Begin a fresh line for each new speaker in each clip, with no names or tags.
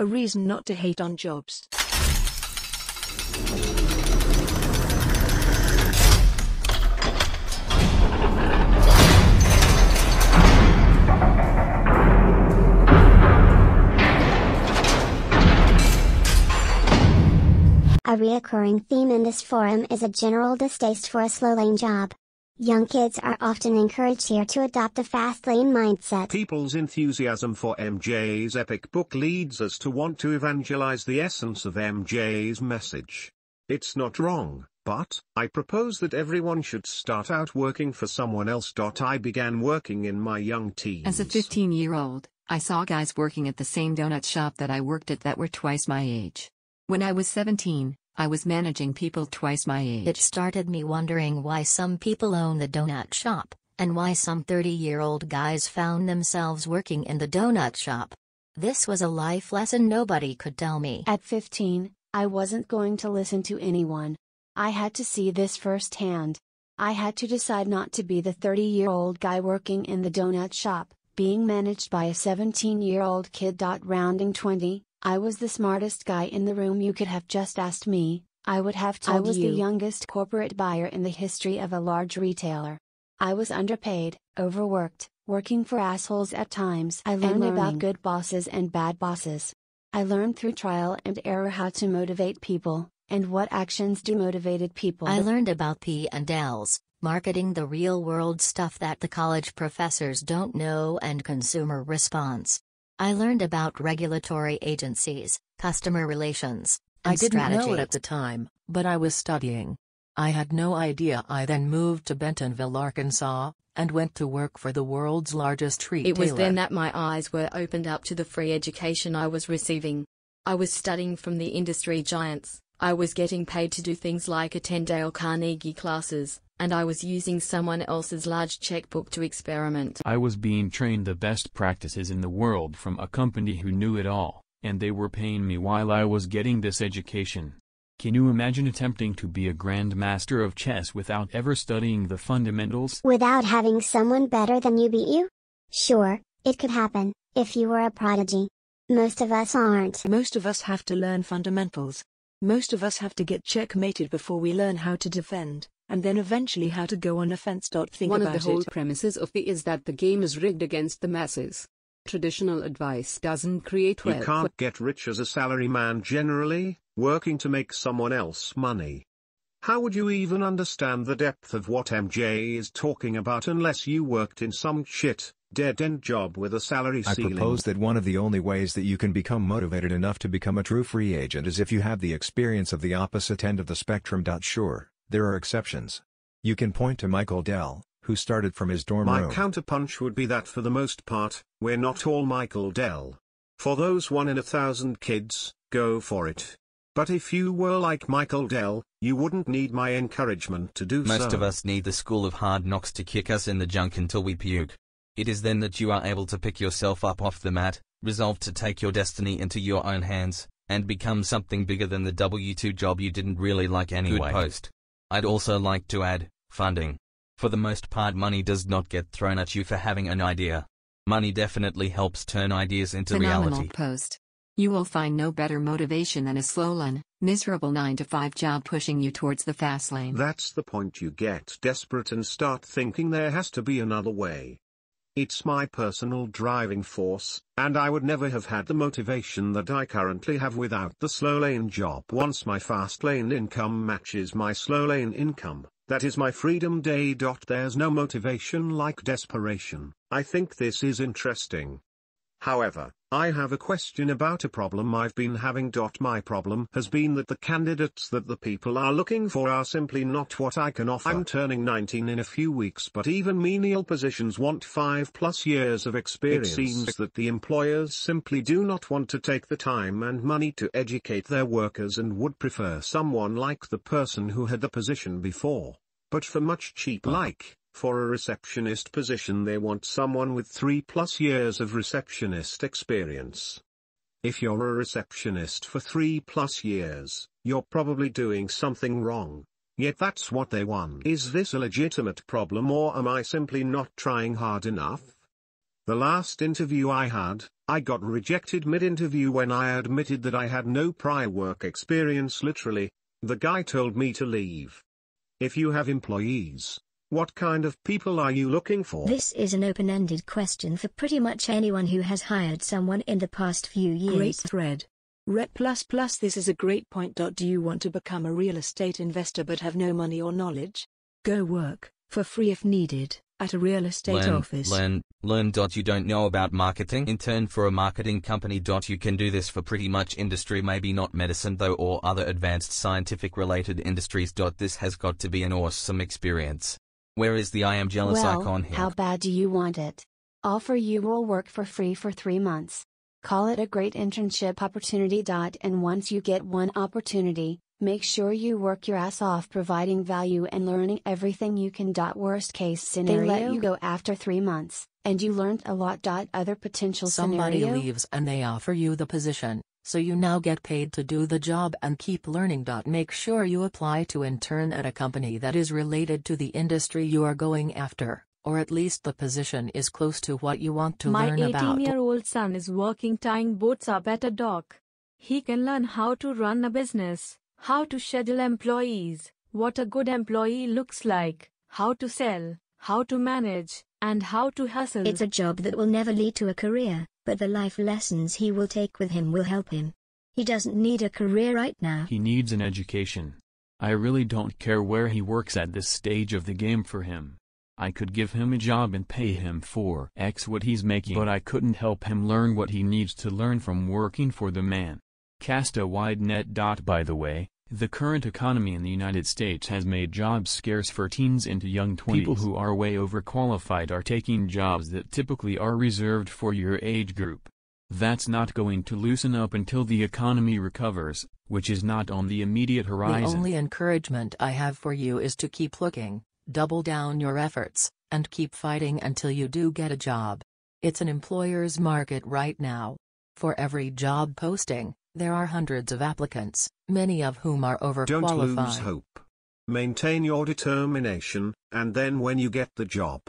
A reason not to hate on jobs. A
reoccurring theme in this forum is a general distaste for a slow lane job. Young kids are often encouraged here to adopt a fast lane mindset.
People's enthusiasm for MJ's epic book leads us to want to evangelize the essence of MJ's message. It's not wrong, but, I propose that everyone should start out working for someone else. I began working in my young teens.
As a 15 year old, I saw guys working at the same donut shop that I worked at that were twice my age. When I was 17, I was managing people twice my
age. It
started me wondering why some people own
the donut shop, and why some 30 year
old guys found themselves working in the donut shop. This was a life lesson
nobody could tell me. At 15, I wasn't going to listen to anyone. I had to see this firsthand. I had to decide not to be the 30 year old guy working in the donut shop, being managed by a 17 year old kid. Rounding 20, I was the smartest guy in the room you could have just asked me, I would have told you. I was you. the youngest corporate buyer in the history of a large retailer. I was underpaid, overworked, working for assholes at times. I learned about good bosses and bad bosses. I learned through trial and error how to motivate people, and what actions do motivated people. I learned
about P&Ls, marketing the real-world stuff that the college professors don't know and consumer response. I learned about regulatory agencies, customer relations, I didn't strategy. know it at the time, but I was
studying. I had no idea. I then moved to Bentonville, Arkansas, and went to work for the world's largest tree It was then that
my eyes were opened up to the free education I was receiving. I was studying from the industry giants. I was getting paid to do things like attend Dale Carnegie classes, and I was using someone else's large checkbook to experiment.
I was being trained the best practices in the world from a company who knew it all, and they were paying me while I was getting this education. Can you imagine attempting to be a grand master of chess without ever studying the fundamentals?
Without having someone better than you beat you? Sure, it could happen, if you were a prodigy. Most of us aren't.
Most of us have to learn fundamentals. Most of us have to get checkmated before we learn how to defend and then eventually how to go on offense. Think One of the whole it. premises of the is that the game is rigged against the masses. Traditional advice doesn't create
wealth. You can't
get rich as a salaryman generally, working to make someone else money. How would you even understand the depth of what MJ is talking about unless you worked in some shit, dead-end job with a salary I ceiling? I propose that
one of the only ways that you can become motivated enough to become a true free agent is if you have the experience of the opposite end of the spectrum. Sure. There are exceptions. You can point to Michael Dell, who started from his dorm My room. My
counterpunch would be that for the most part, we're not all Michael Dell. For those one in a thousand kids, go for it. But if you were like Michael Dell, you wouldn't need my encouragement to do Most so. Most of
us need the school of hard knocks to kick us in the junk until we puke. It is then that you are able to pick yourself up off the mat, resolve to take your destiny into your own hands, and become something bigger than the W2 job you didn't really like anyway. Good post. I'd also like to add, funding. For the most part money does not get thrown at you for having an idea. Money definitely helps turn ideas into Phenomenal reality.
post. You will find no better motivation than a slow lane, miserable 9 to 5 job pushing you towards the fast
lane. That's the point you get desperate and start thinking there has to be another way. It's my personal driving force, and I would never have had the motivation that I currently have without the slow lane job. Once my fast lane income matches my slow lane income, that is my freedom day. There's no motivation like desperation. I think this is interesting. However, I have a question about a problem I've been having. My problem has been that the candidates that the people are looking for are simply not what I can offer. I'm turning 19 in a few weeks but even menial positions want 5 plus years of experience. It seems that the employers simply do not want to take the time and money to educate their workers and would prefer someone like the person who had the position before, but for much cheaper. Like, for a receptionist position they want someone with 3 plus years of receptionist experience. If you're a receptionist for 3 plus years, you're probably doing something wrong. Yet that's what they want. Is this a legitimate problem or am I simply not trying hard enough? The last interview I had, I got rejected mid-interview when I admitted that I had no prior work experience literally, the guy told me to leave. If you have employees, what kind of people are you looking for? This
is an
open-ended question for pretty much anyone who has hired someone in the past few years. Great thread. Rep++ this is a great point. Do you want to become a real estate investor but have no money or knowledge? Go work, for free if needed, at a real estate learn, office. Learn,
learn. You don't know about marketing? Intern for a marketing company. You can do this for pretty much industry, maybe not medicine though, or other advanced scientific related industries. This has got to be an awesome experience. Where is the I am jealous well, icon here? How
bad do you want it? Offer you will work for free for three months. Call it a great internship opportunity. And once you get one opportunity, make sure you work your ass off providing value and learning everything you can. Worst case scenario. They let you go after three months, and you learned a lot. Other potential Somebody scenario. Somebody
leaves and they offer you the position so you now get paid to do the job and keep learning. Make sure you apply to intern at a company that is related to the industry you are going after, or at least the position is close to what you want to My learn about. My
18-year-old son is working tying boats up at a dock. He can learn how to run a business, how to schedule employees, what a good employee looks like, how to sell, how to manage, and how to hustle. It's a
job that will never lead to a career, but the life lessons he will take with him will help him. He doesn't need a career right now.
He needs an education. I really don't care where he works at this stage of the game for him. I could give him a job and pay him for X what he's making but I couldn't help him learn what he needs to learn from working for the man. Cast a wide net. By the way, the current economy in the United States has made jobs scarce for teens and young 20s. People who are way overqualified are taking jobs that typically are reserved for your age group. That's not going to loosen up until the economy recovers, which is not on the immediate horizon. The
only encouragement I have for you is to keep looking, double down your efforts, and keep fighting until you do get a job. It's an employer's market right now. For every job posting, there are hundreds of applicants, many of whom are overqualified. Don't lose
hope. Maintain your determination, and then when you get the job,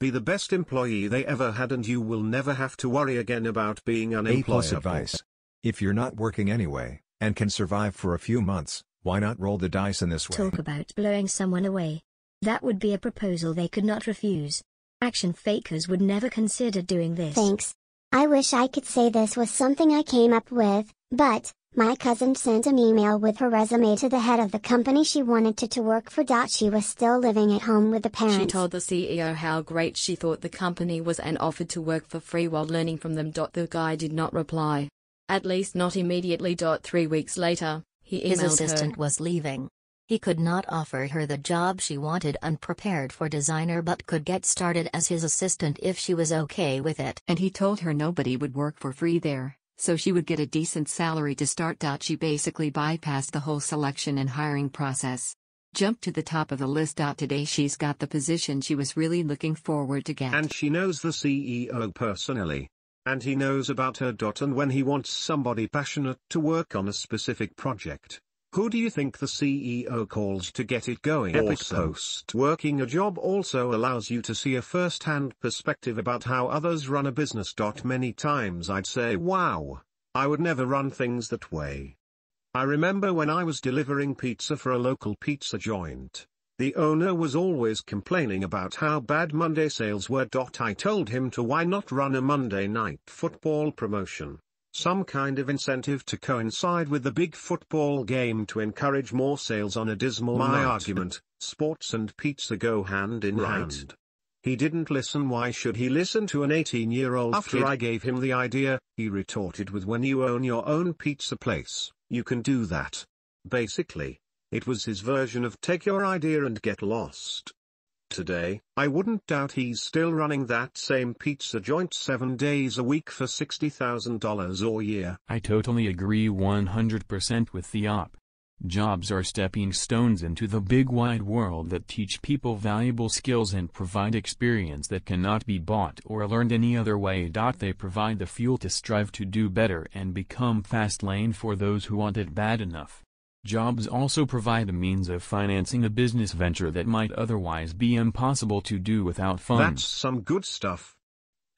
be the best employee they ever had and you will never have to worry again about being unemployable. A plus advice. If you're not
working anyway, and can survive for a few months, why not roll the dice in this way? Talk
about blowing someone away. That would be a proposal they could not refuse. Action fakers would
never consider doing this. Thanks. I wish I could say this was something I came up with, but, my cousin sent an email with her resume to the head of the company she wanted to, to work for. She was still living at home with the parents. She told
the CEO how great she thought the company was and offered to work for free while learning from them. The guy did not reply. At least not immediately. Three weeks later, he His assistant her. was leaving.
He could not offer her the job she wanted unprepared for designer but could get started as his assistant if she
was okay with it. And he told her nobody would work for free there so she would get a decent salary to start. She basically bypassed the whole selection and hiring process. Jumped to the top of the list. Today she's got the position she was really looking forward to get.
And she knows the CEO personally. And he knows about her. And when he wants somebody passionate to work on a specific project, who do you think the CEO calls to get it going? Epic awesome. Post Working a job also allows you to see a first-hand perspective about how others run a business. Many times I'd say wow, I would never run things that way. I remember when I was delivering pizza for a local pizza joint. The owner was always complaining about how bad Monday sales were. I told him to why not run a Monday night football promotion some kind of incentive to coincide with the big football game to encourage more sales on a dismal My night. argument, sports and pizza go hand in right. hand. He didn't listen why should he listen to an 18-year-old After kid? I gave him the idea, he retorted with when you own your own pizza place, you can do that. Basically, it was his version of take your idea and get lost today, I wouldn't doubt he's still running that same pizza joint seven days a week for $60,000 or year. I totally
agree 100% with the op. Jobs are stepping stones into the big wide world that teach people valuable skills and provide experience that cannot be bought or learned any other way. They provide the fuel to strive to do better and become fast lane for those who want it bad enough. Jobs also provide a means of financing a business venture that might otherwise be impossible to do without funds. That's
some good stuff.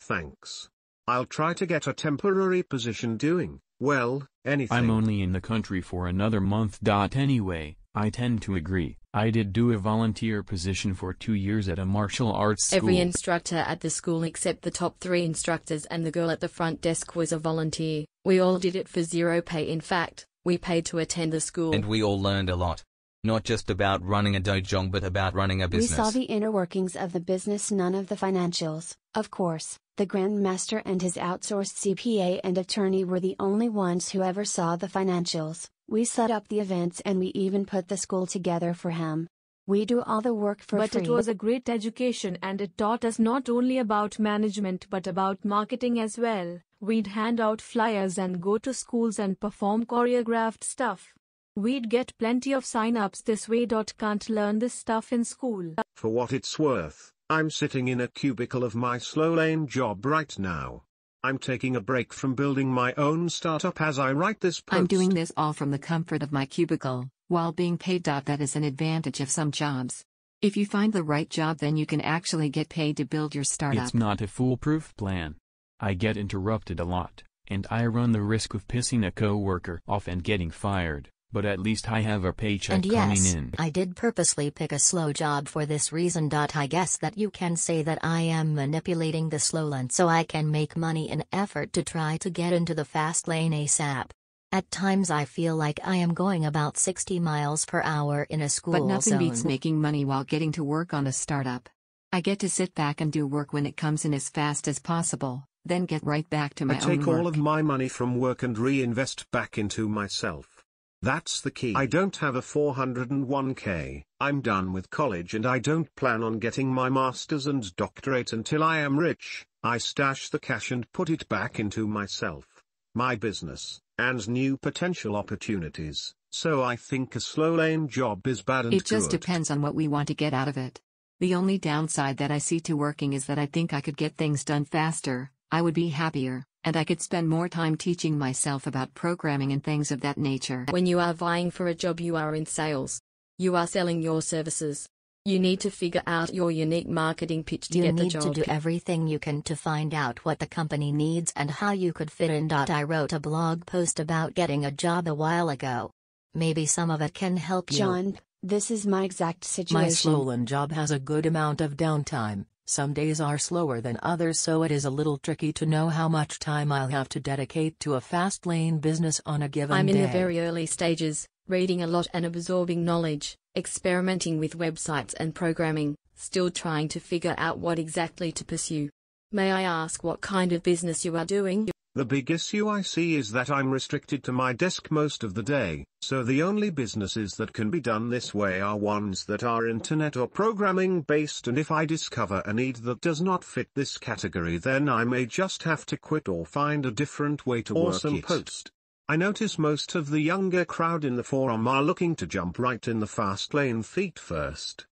Thanks. I'll try to get a temporary position doing, well, anything. I'm
only in the country for another month. Anyway, I tend to agree. I did do a volunteer position for two years at a martial arts school. Every
instructor at the school except the top three instructors and the girl at the front desk was a volunteer. We all did it for zero pay
in fact. We paid to attend the school. And
we all learned a lot. Not just about running a dojong but about running a business. We saw the
inner workings of the business none of the financials. Of course, the grandmaster and his outsourced CPA and attorney were the only ones who ever saw the financials. We set up the events and we even put the school together for him. We do all the work for but free. But it was a
great education and it taught us not only about management but about marketing as well. We'd hand out flyers and go to schools and perform choreographed stuff. We'd get plenty of sign-ups this way. Can't learn this stuff in school.
For what it's worth, I'm sitting in a cubicle of my slow lane job right now. I'm taking a break from building my own startup as I write this post. I'm
doing this all from the comfort of my cubicle, while being paid. That is an advantage of some jobs. If you find the right job, then you can actually get paid to build your startup. It's
not a foolproof plan, I get interrupted a lot, and I run the risk of pissing a coworker off and getting fired, but at least I have a paycheck and yes, coming in.
I did purposely pick a slow job for this reason. I guess that you can say that I am manipulating the slow lane so I can make money in effort to try to get into the fast lane ASAP. At times I feel like I am going about 60 miles per hour in a school But nothing zone. beats making
money while getting to work on a startup. I get to sit back and do work when it comes in as fast as possible. Then get right back to my I take all
of my money from work and reinvest back into myself. That's the key. I don't have a 401k, I'm done with college and I don't plan on getting my master's and doctorate until I am rich, I stash the cash and put it back into myself, my business, and new potential opportunities, so I think a slow lane job is bad and It just good.
depends on what we want to get out of it. The only downside that I see to working is that I think I could get things done faster, I would be happier, and I could spend more time teaching myself about programming and things of that nature.
When you are vying for a job, you are in sales. You are selling your services. You need to figure out your unique marketing pitch
to you get the job. You need to do
everything you can to
find out what the company needs and how you could fit in. I wrote a blog post about getting a job a while ago. Maybe some of it can help you. John, this is my exact situation. My
Slolan job has a good amount of downtime. Some days are slower than others so it is a little tricky to know how much time I'll have to dedicate to a fast lane business on a given day. I'm in the very
early stages, reading a lot and absorbing knowledge, experimenting with websites and programming, still trying to figure out what exactly to pursue. May I ask what kind of business you are doing?
The big issue I see is that I'm restricted to my desk most of the day, so the only businesses that can be done this way are ones that are internet or programming based and if I discover a need that does not fit this category then I may just have to quit or find a different way to awesome work it. post. I notice most of the younger crowd in the forum are looking to jump right in the fast lane feet first.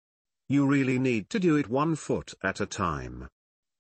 You really need to do it one foot at a time.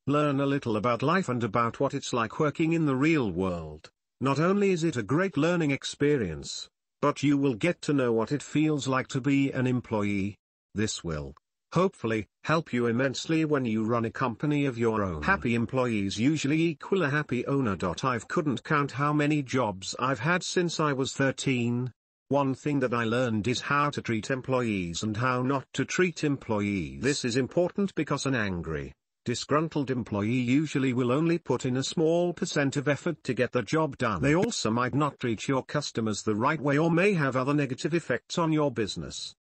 Learn a little about life and about what it's like working in the real world. Not only is it a great learning experience, but you will get to know what it feels like to be an employee. This will, hopefully, help you immensely when you run a company of your own. Happy employees usually equal a happy owner. I've couldn't count how many jobs I've had since I was 13. One thing that I learned is how to treat employees and how not to treat employees. This is important because an angry, disgruntled employee usually will only put in a small percent of effort to get the job done. They also might not reach your customers the right way or may have other negative effects on your business.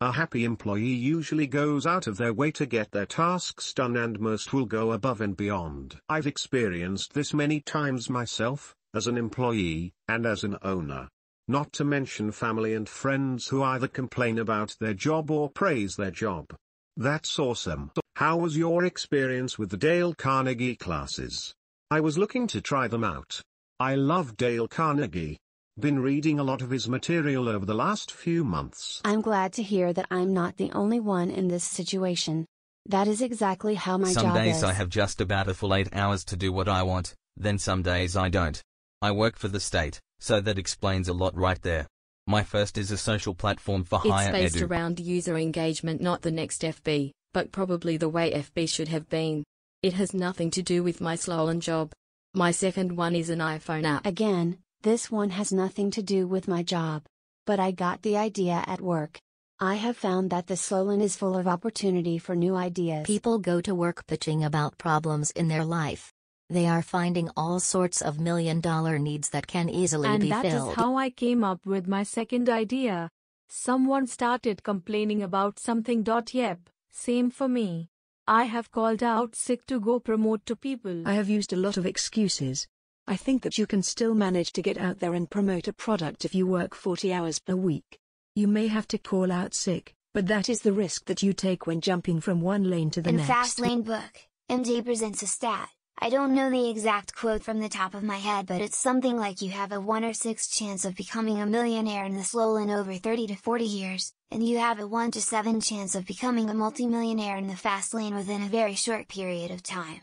A happy employee usually goes out of their way to get their tasks done and most will go above and beyond. I've experienced this many times myself, as an employee, and as an owner. Not to mention family and friends who either complain about their job or praise their job. That's awesome. How was your experience with the Dale Carnegie classes? I was looking to try them out. I love Dale Carnegie. Been reading a lot of his material over the last few months.
I'm glad to hear that I'm not the only one in this situation. That is exactly how my some job days I
have just about a full eight
hours to do what I want, then some days I don't. I work for the state, so that explains a lot right there. My first is a social platform for it's higher edu. It's based
around user engagement not the next FB, but probably the way FB should have been. It has nothing to do
with my Sloan job. My second one is an iPhone app. Again, this one has nothing to do with my job. But I got the idea at work. I have found that the Sloan is full of opportunity for new ideas. People
go to work pitching about problems in their life. They are finding all sorts of million dollar needs that can easily and be filled. And that is how
I came up with my second idea. Someone started complaining about something. Yep, same for me. I have called out sick to go promote to people. I
have used a lot of excuses. I think that you can still manage to get out there and promote a product if you work 40 hours per week. You may have to call out sick, but that is the risk that you take when jumping from one lane to the in next. In Fast Lane
Book, MD presents a stat I don't know the exact quote from the top of my head but it's something like you have a 1 or 6 chance of becoming a millionaire in the slow in over 30 to 40 years, and you have a 1 to 7 chance of becoming a multimillionaire in the fast lane within a very short period of time.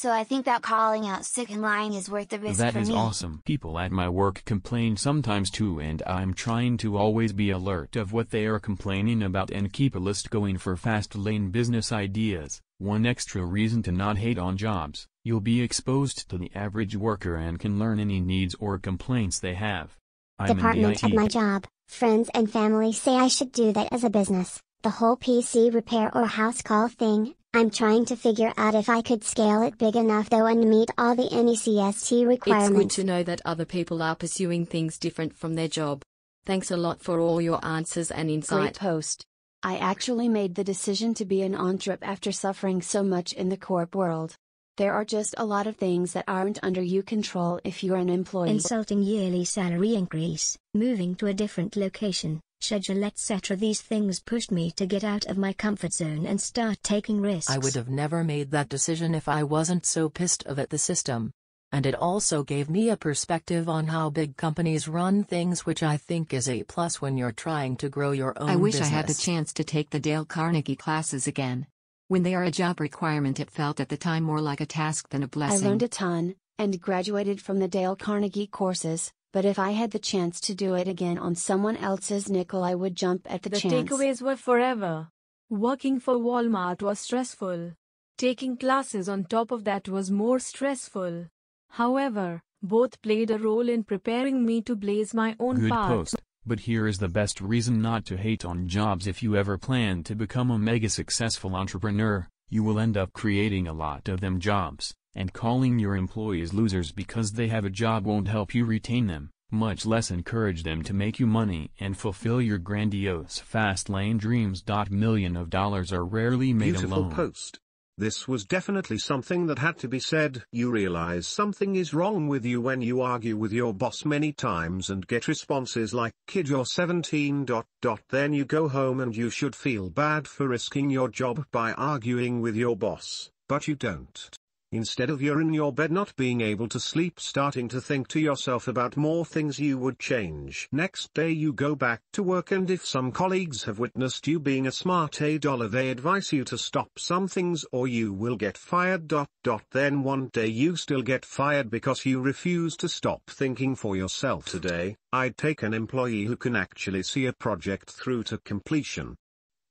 So I think that calling out sick and lying is worth the risk That is me. awesome.
People at my work complain sometimes too and I'm trying to always be alert of what they are complaining about and keep a list going for fast lane business ideas. One extra reason to not hate on jobs, you'll be exposed to the average worker and can learn any needs or complaints they have. I'm Department at my
job, friends and family say I should do that as a business, the whole PC repair or house call thing, I'm trying to figure out if I could scale it big enough though and meet all the NECST requirements. It's good
to know that other people are pursuing things different
from their job. Thanks a lot for all your answers and insight. Great post. I actually made the decision to be an entrep after suffering so much in the corp world. There are just a lot of things that aren't under you control if you're an employee. Insulting yearly salary
increase, moving to a different location, schedule etc. These things pushed me to get out of my comfort zone and start taking risks. I
would have never made that decision if I wasn't so pissed of at the system. And it also gave me a perspective on how big companies run
things which I think is a plus when you're trying to grow your own I wish business. I had the chance to take the Dale Carnegie classes again. When they are a job requirement it felt at the time more like a task than a
blessing. I learned a
ton, and graduated from the Dale Carnegie courses, but if I had the chance to do it again on someone else's nickel, I would jump at the, the chance. The takeaways
were forever. Working for Walmart was stressful. Taking classes on top of that was more stressful. However, both played a role in preparing me to blaze my own Good path. post,
but here is the best reason not to hate on jobs if you ever plan to become a mega successful entrepreneur, you will end up creating a lot of them jobs. And calling your employees losers because they have a job won't help you retain them, much less encourage them to make you money and fulfill your grandiose fast lane dreams. Million
of dollars are rarely made Beautiful alone. post. This was definitely something that had to be said. You realize something is wrong with you when you argue with your boss many times and get responses like, kid you're 17 dot dot then you go home and you should feel bad for risking your job by arguing with your boss, but you don't. Instead of you're in your bed not being able to sleep starting to think to yourself about more things you would change. Next day you go back to work and if some colleagues have witnessed you being a smart A dollar they advise you to stop some things or you will get fired. Dot dot then one day you still get fired because you refuse to stop thinking for yourself today. I'd take an employee who can actually see a project through to completion.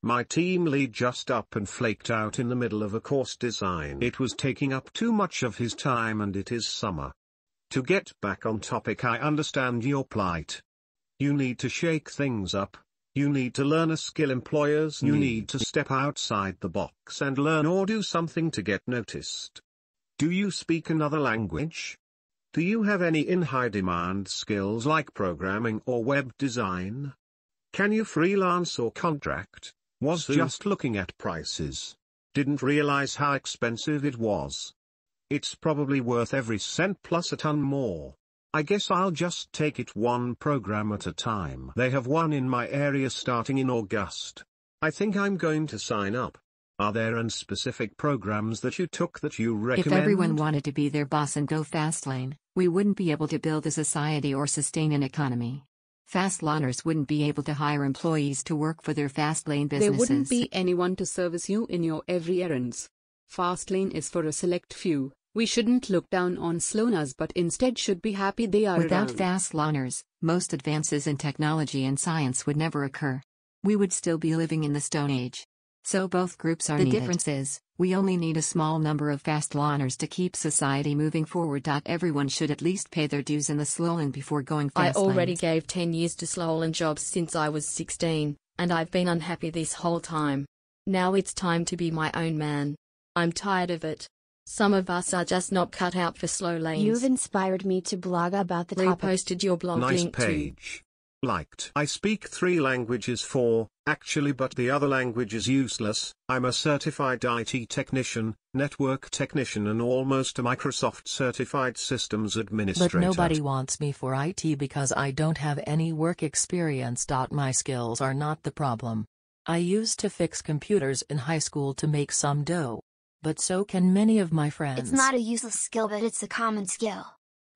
My team lead just up and flaked out in the middle of a course design. It was taking up too much of his time and it is summer. To get back on topic I understand your plight. You need to shake things up, you need to learn a skill employers you hmm. need to step outside the box and learn or do something to get noticed. Do you speak another language? Do you have any in-high demand skills like programming or web design? Can you freelance or contract? Was just looking at prices. Didn't realize how expensive it was. It's probably worth every cent plus a ton more. I guess I'll just take it one program at a time. They have one in my area starting in August. I think I'm going to sign up. Are there any specific programs that you took that you recommend? If everyone wanted
to be their boss and go fast lane, we wouldn't be able to build a society or sustain an economy. Fastlaners wouldn't be able to hire employees to work for their Fastlane businesses. There wouldn't be anyone to service you in your every errands. Fastlane is for a select few. We shouldn't look down on slowners but instead should be happy they are Without around. Fastlaners, most advances in technology and science would never occur. We would still be living in the Stone Age. So both groups are the needed. difference is, we only need a small number of fast loners to keep society moving forward. Everyone should at least pay their dues in the lane before going fast I already
gave 10 years to lane jobs since I was 16, and I've been unhappy this whole time. Now it's time to be my own man. I'm tired of it. Some of us are just
not cut out for slow lanes. You've inspired me to blog about the Reposted topic. Reposted your blog nice link page
liked. I speak three languages four, actually but the other language is useless, I'm a certified IT technician, network technician and almost a Microsoft certified systems administrator. But nobody
wants me for IT because I don't have any work experience. My skills are not the problem. I used to fix computers in high school to make some dough. But so can many of my friends. It's not
a useless skill but it's a common skill.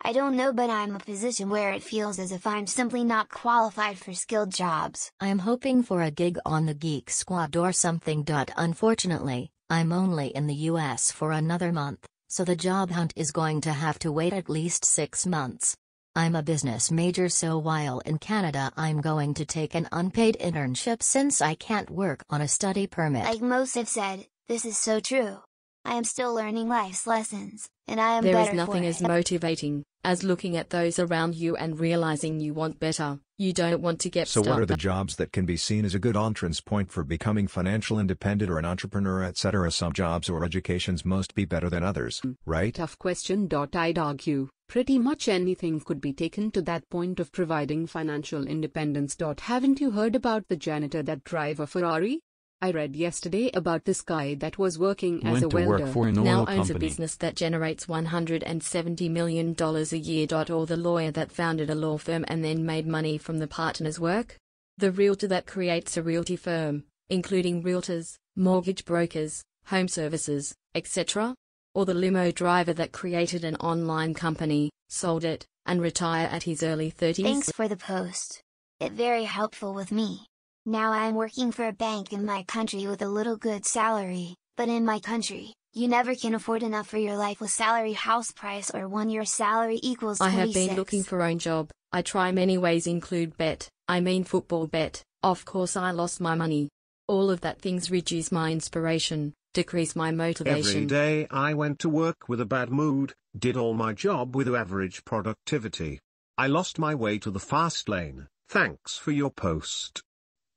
I don't know but I'm a position where it feels as if I'm simply not qualified for skilled jobs. I'm hoping for a gig on the Geek
Squad or something. Unfortunately, I'm only in the US for another month, so the job hunt is going to have to wait at least six months. I'm a business major so while in Canada I'm going to take an unpaid internship since I can't work on a study permit. Like
most have said, this is so true. I am still learning life's lessons, and I am There is nothing as
motivating as looking at those around you and realizing you want better. You don't want to get so what are the
jobs that can be seen as a good entrance point for becoming financial independent or an entrepreneur etc. Some jobs or educations must be better than others, mm. right? Tough
question. I'd argue, pretty much anything could be taken to that point of providing financial independence. Haven't you heard about the janitor that drive a Ferrari? I read
yesterday about this guy that was working as Went a welder. now owns company. a business that generates $170 million a year. Or the lawyer that founded a law firm and then made money from the partner's work. The realtor that creates a realty firm, including realtors, mortgage brokers, home services, etc. Or the limo driver that created an online company, sold it, and retire at his early 30s. Thanks for
the post. It very helpful with me. Now I am working for a bank in my country with a little good salary, but in my country, you never can afford enough for your life with salary house price or one year salary equals 26. I have been looking
for own job, I try many ways include bet, I mean football bet, of course I lost my money. All of that things reduce my inspiration, decrease my motivation. Every
day I went to work with a bad mood, did all my job with average productivity. I lost my way to the fast lane, thanks for your post.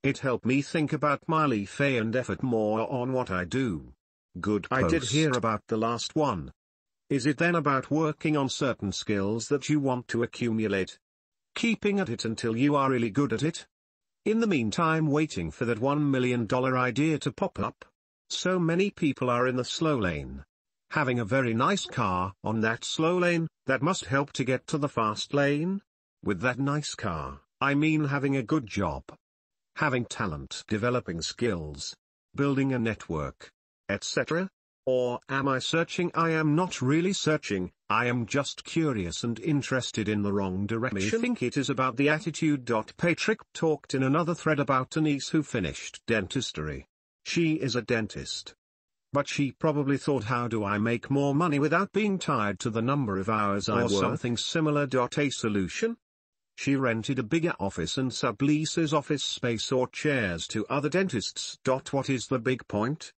It helped me think about my life and effort more on what I do. Good post. I did hear about the last one. Is it then about working on certain skills that you want to accumulate? Keeping at it until you are really good at it? In the meantime waiting for that $1 million idea to pop up? So many people are in the slow lane. Having a very nice car on that slow lane, that must help to get to the fast lane? With that nice car, I mean having a good job, having talent, developing skills, building a network, etc.? Or am I searching? I am not really searching, I am just curious and interested in the wrong direction. I think it is about the attitude. Patrick talked in another thread about Denise who finished dentistry. She is a dentist. But she probably thought how do I make more money without being tied to the number of hours I or something similar. A solution? She rented a bigger office and subleases office space or chairs to other dentists. What is the big point?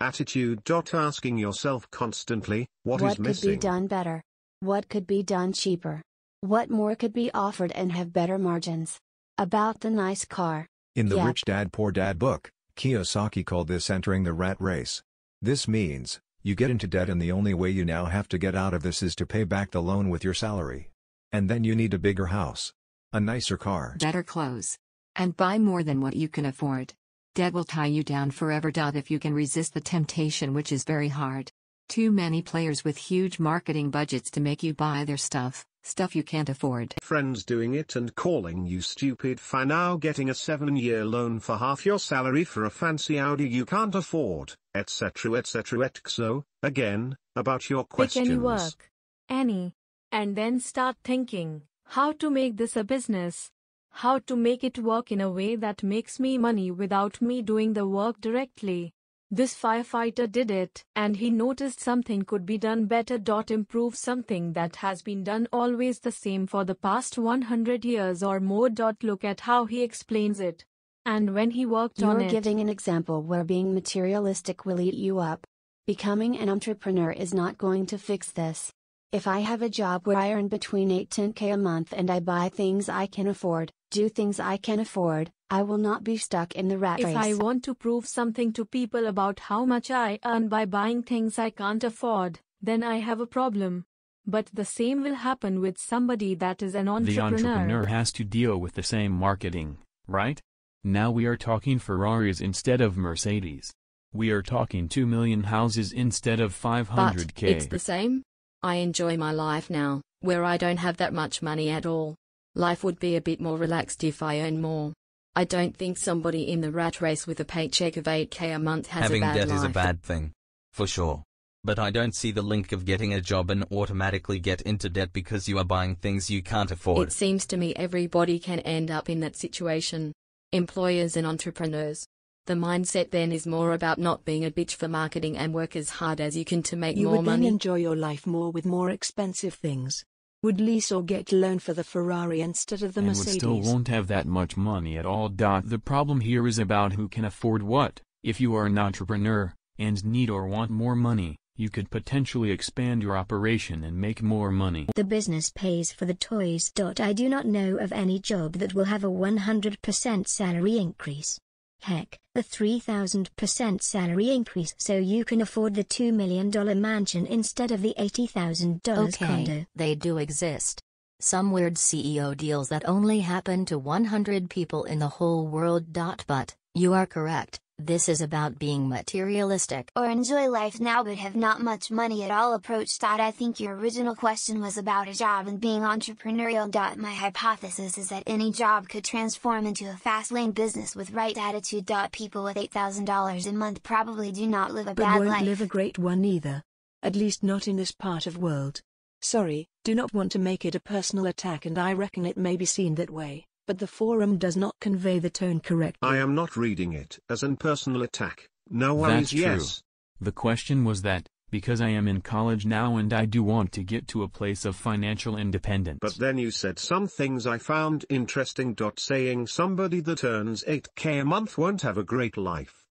Attitude. Asking yourself constantly, what, what is missing? What could be done
better? What could be done cheaper? What more could be offered and have better margins? About the nice car. In the yep. Rich
Dad Poor Dad book, Kiyosaki called this entering the rat race. This means, you get into debt and the only way you now have to get out of this is to pay back the loan with your salary. And then you need a bigger house a nicer car,
better clothes, and buy more than what you can afford. Debt will tie you down forever. If you can resist the temptation, which is very hard. Too many players with huge marketing budgets to make you buy their stuff, stuff you can't afford.
Friends doing it and calling you stupid for now getting a 7-year loan for half your salary for a fancy Audi you can't afford, etc etc exo, again, about your questions. Pick any work.
Any. And then start thinking. How to make this a business? How to make it work in a way that makes me money without me doing the work directly? This firefighter did it, and he noticed something could be done better. Improve something that has been done always the same for the past 100 years or more. Look at how he explains it. And when he worked You're on it. You're giving
an example where being materialistic will eat you up. Becoming an entrepreneur is not going to fix this. If I have a job where I earn between 8 10k a month and I buy things I can afford, do things I can afford, I will not be stuck in the rat if race. If I want to prove something to
people about how much I earn by buying things I can't afford,
then I have a problem.
But the same will happen with somebody that is an entrepreneur. The entrepreneur
has to deal with the same marketing, right? Now we are talking Ferraris instead of Mercedes. We are talking 2 million houses instead of 500k. But it's the
same. I enjoy my life now, where I don't have that much money at all. Life would be a bit more relaxed if I earned more. I don't think somebody in the rat race with a paycheck of 8k a month has Having a bad debt life. is a bad
thing. For sure. But I don't see the link of getting a job and automatically get into debt because you are buying things you can't afford. It
seems to me everybody can end up in that situation. Employers and entrepreneurs, the mindset then is more
about not being a bitch for marketing and work as hard as you can to make you more money. You would then enjoy your life more with more expensive things. Would lease or get loan for the Ferrari instead of the and Mercedes. And still won't
have that much money at all. The problem here is about who can afford what. If you are an entrepreneur, and need or want more money, you could potentially expand your operation and make more money. The
business pays for the toys. I do not know of any job that will have a 100% salary increase. Heck, a 3,000% salary increase so you can afford the $2 million mansion instead of the $80,000 okay, condo. They do exist. Some weird CEO deals that only happen to
100 people in the whole world. But, you are correct. This is about being materialistic
or enjoy life now but have not much money at all approach. I think your original question was about a job and being entrepreneurial. My hypothesis is that any job could transform into a fast lane business with right attitude. People with $8,000 a month probably do not live a but bad won't life. live
a great one either. At least not in this part of world. Sorry, do not want to make it a personal attack and I reckon it may be seen that way but the forum does not convey the tone correctly.
I am not reading it as an personal attack.
No worries, That's true. yes. The question was that, because I am in college now and I do want to
get to a place of financial independence. But then you said some things I found interesting. Saying somebody that earns 8k a month won't have a great life.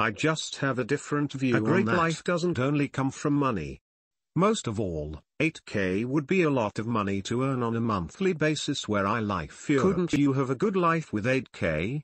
I just have a different view A great life doesn't only come from money. Most of all, 8k would be a lot of money to earn on a monthly basis where I life you. Couldn't you have a good life with 8k?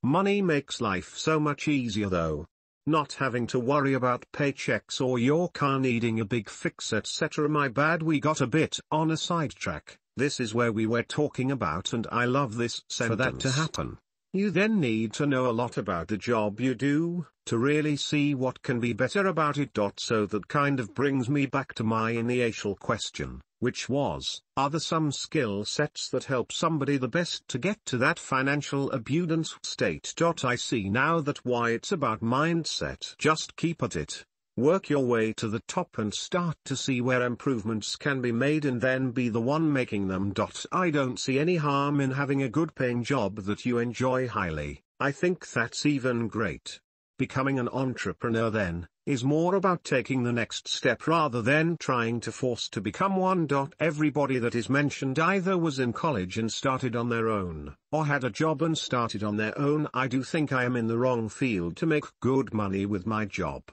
Money makes life so much easier though. Not having to worry about paychecks or your car needing a big fix etc. My bad we got a bit on a sidetrack, this is where we were talking about and I love this sentence. For that to happen, you then need to know a lot about the job you do, to really see what can be better about it. So that kind of brings me back to my initial question, which was, are there some skill sets that help somebody the best to get to that financial abundance state? I see now that why it's about mindset. Just keep at it, Work your way to the top and start to see where improvements can be made and then be the one making them. I don't see any harm in having a good paying job that you enjoy highly, I think that's even great. Becoming an entrepreneur then, is more about taking the next step rather than trying to force to become one. Everybody that is mentioned either was in college and started on their own, or had a job and started on their own. I do think I am in the wrong field to make good money with my job.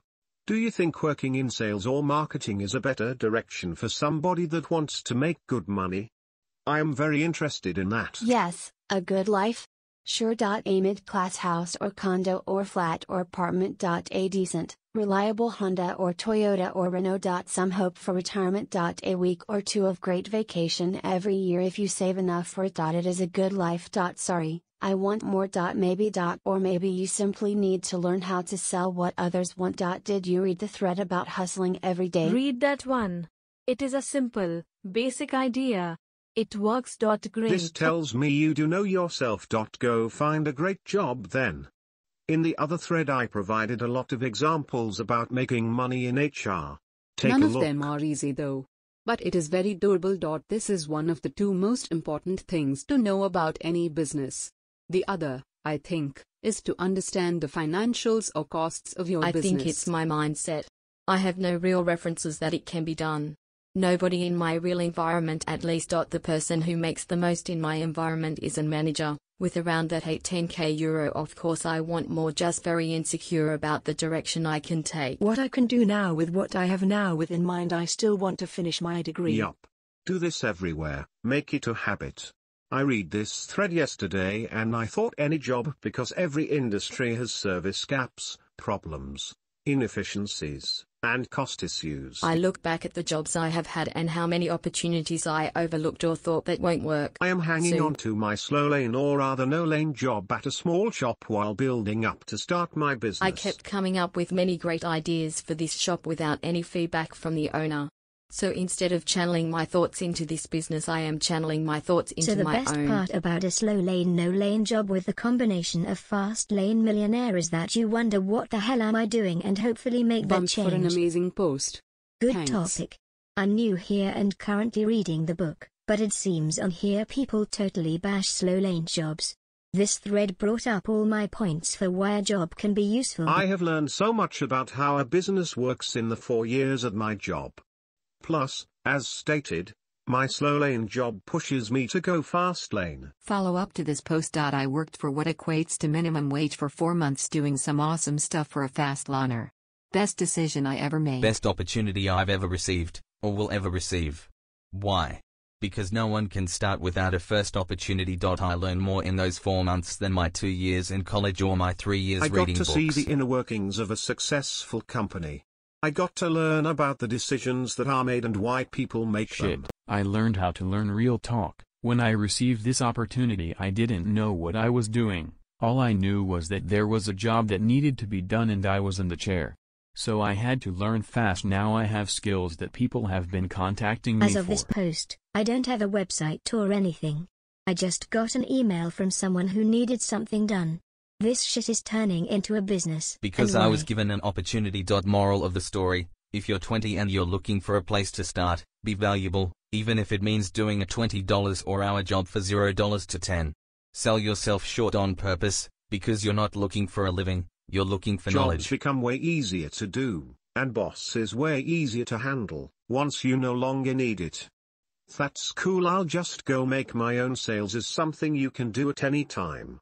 Do you think working in sales or marketing is a better direction for somebody that wants to make good money? I am very interested in that.
Yes, a good life. Sure. Amid class house or condo or flat or apartment. A decent, reliable Honda or Toyota or Renault. Some hope for retirement. A week or two of great vacation every year if you save enough for it. It is a good life. Sorry, I want more. Maybe. Or maybe you simply need to learn how to sell what others want. Did you read the thread about hustling every day? Read that one. It is a simple,
basic idea.
It works. Great.
This tells
me you do know yourself. Go find a great job then. In the other thread, I provided a lot of examples about making money in HR. Take None of them
are easy though. But it is very doable. This is one of the two most important things to know about any
business. The other, I think, is to understand the financials or costs of your I business. I think it's my mindset. I have no real references that it can be done. Nobody in my real environment, at least, the person who makes the most in my environment is a manager, with around that 18k euro. Of course, I want more, just very insecure about the
direction I can take. What I can do now with what I have now within mind, I still want to finish my
degree. Yup. Do this everywhere, make it a habit. I read this thread yesterday and I thought any job because every industry has service gaps, problems, inefficiencies, and cost issues. I
look back at the jobs I have had and how many opportunities I overlooked or thought that won't work. I am hanging soon. on
to my slow lane or rather no lane job at a small shop while building up to start my business. I kept
coming up with many great ideas for this shop without any feedback from the owner. So instead of channeling my thoughts into this business, I am channeling my thoughts into so the best own. part
about a slow lane, no lane job with the combination of fast lane millionaire is that you wonder what the hell am I doing, and hopefully make Bump that change. for an amazing
post. Good Thanks. topic.
I'm new here and currently reading the book, but it seems on here people totally bash slow lane jobs. This thread brought up all my points for why a job can be useful. I
have learned so much about how a business works in the four years at my job. Plus, as stated, my slow lane job pushes me to go fast lane.
Follow up to this post. I worked for what equates to minimum wage for four months doing some awesome stuff for a fast loner. Best decision I ever made. Best
opportunity I've ever received, or will ever receive. Why? Because no one can start without a first opportunity. I learned more in those four months than my two years in college or my three years I reading books. I got to books. see the
inner workings of a successful company. I got to learn about the decisions that are made and why people make Shit. them.
I learned how to learn real talk. When I received this opportunity I didn't know what I was doing. All I knew was that there was a job that needed to be done and I was in the chair. So I had to learn fast now I have skills that people have been contacting
me As of for. this
post, I don't have a website or anything. I just got an email from someone who needed something done, this shit is turning into a business. Because I was given
an opportunity. Moral of the story if you're 20 and you're looking for a place to start, be valuable, even if it means doing a $20 or hour job for $0 to 10. Sell yourself short on purpose, because you're not looking for a living, you're looking for Jobs knowledge.
become way easier to do, and boss is way easier to handle, once you no longer need it. That's cool I'll just go make my own sales is something you can do at any time.